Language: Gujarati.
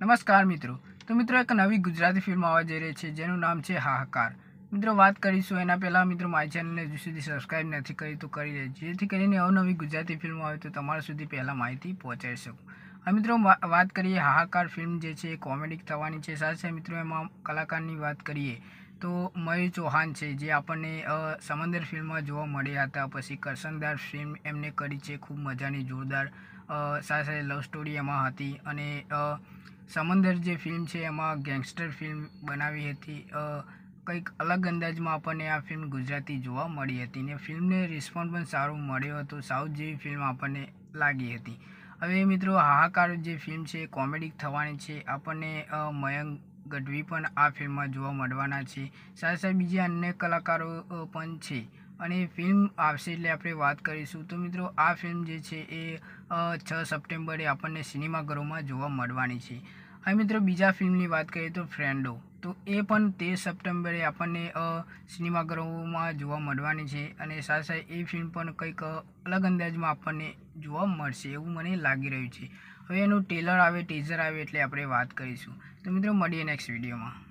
નમસ્કાર મિત્રો તો મિત્રો એક નવી ગુજરાતી ફિલ્મ આવવા જઈ રહી છે જેનું નામ છે હાહાકાર મિત્રો વાત કરીશું એના પહેલાં મિત્રો મારી ચેનલને હજુ સુધી સબસ્ક્રાઈબ નથી કરી તો કરી લેજો જેથી કરીને અવનવી ગુજરાતી ફિલ્મ આવે તો તમારા સુધી પહેલાં માહિતી પહોંચાડી શકું આ મિત્રો વાત કરીએ હાહાકાર ફિલ્મ જે છે એ કોમેડી થવાની છે સાથે મિત્રો એમાં કલાકારની વાત કરીએ તો મયુર ચૌહાણ છે જે આપણને સમંદર ફિલ્મમાં જોવા મળ્યા હતા પછી કરસનદાર ફિલ્મ એમને કરી છે ખૂબ મજાની જોરદાર સાથે લવ સ્ટોરી એમાં હતી અને સમંદર જે ફિલ્મ છે એમાં ગેંગસ્ટર ફિલ્મ બનાવી હતી કંઈક અલગ અંદાજમાં આપણને આ ફિલ્મ ગુજરાતી જોવા મળી હતી ને ફિલ્મને રિસ્પોન્સ પણ સારું મળ્યો હતો સાઉથ જેવી ફિલ્મ આપણને લાગી હતી હવે મિત્રો હાહાકાર જે ફિલ્મ છે કોમેડી થવાની છે આપણને મયંક ગઢવી પણ આ ફિલ્મમાં જોવા મળવાના છે સાથે સાથે બીજા અન્ય કલાકારો પણ છે અને ફિલ્મ આવશે એટલે આપણે વાત કરીશું તો મિત્રો આ ફિલ્મ જે છે એ છ સપ્ટેમ્બરે આપણને સિનેમાઘરોમાં જોવા મળવાની છે હવે મિત્રો બીજા ફિલ્મની વાત કરીએ તો ફ્રેન્ડો તો એ પણ તેર સપ્ટેમ્બરે આપણને સિનેમાગૃહોમાં જોવા મળવાની છે અને સાથે સાથે એ ફિલ્મ પણ કંઈક અલગ અંદાજમાં આપણને જોવા મળશે એવું મને લાગી રહ્યું છે હવે એનું ટેલર આવે ટીઝર આવે એટલે આપણે વાત કરીશું તો મિત્રો મળીએ નેક્સ્ટ વિડીયોમાં